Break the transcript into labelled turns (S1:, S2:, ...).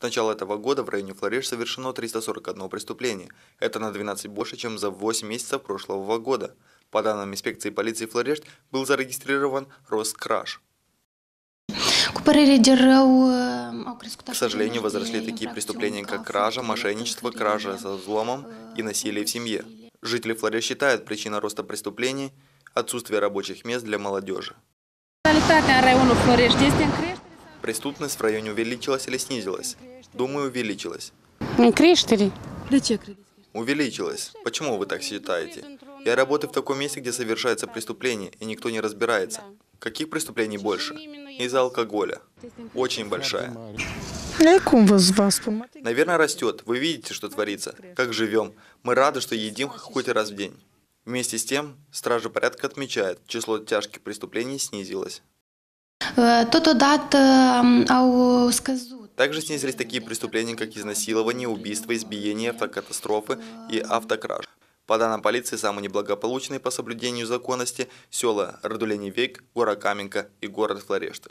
S1: С начала этого года в районе Флореш совершено 341 преступление. Это на 12 больше, чем за 8 месяцев прошлого года. По данным инспекции полиции Флорешт, был зарегистрирован рост краж.
S2: Э, К
S1: сожалению, возросли такие преступления, как кража, мошенничество, кража со взломом и э, насилие в семье. Жители Флоре считают причина роста преступлений – отсутствие рабочих мест для молодежи. Преступность в районе увеличилась или снизилась? Думаю, увеличилась. Увеличилась. Почему вы так считаете? Я работаю в таком месте, где совершается преступление, и никто не разбирается. Каких преступлений больше? Из-за алкоголя. Очень большая.
S3: Ну,
S1: Наверное, растет. Вы видите, что творится. Как живем. Мы рады, что едим хоть раз в день. Вместе с тем, стражи порядка отмечают, число тяжких преступлений снизилось
S4: то э, то дат э, ау сказу.
S1: Также снизились такие преступления, как изнасилование, убийство, избиение, автокатастрофы и автокраж. По данным полиции, самые неблагополучные по соблюдению законности – села Радулени-Век, Гора Каменка и город Флорешты.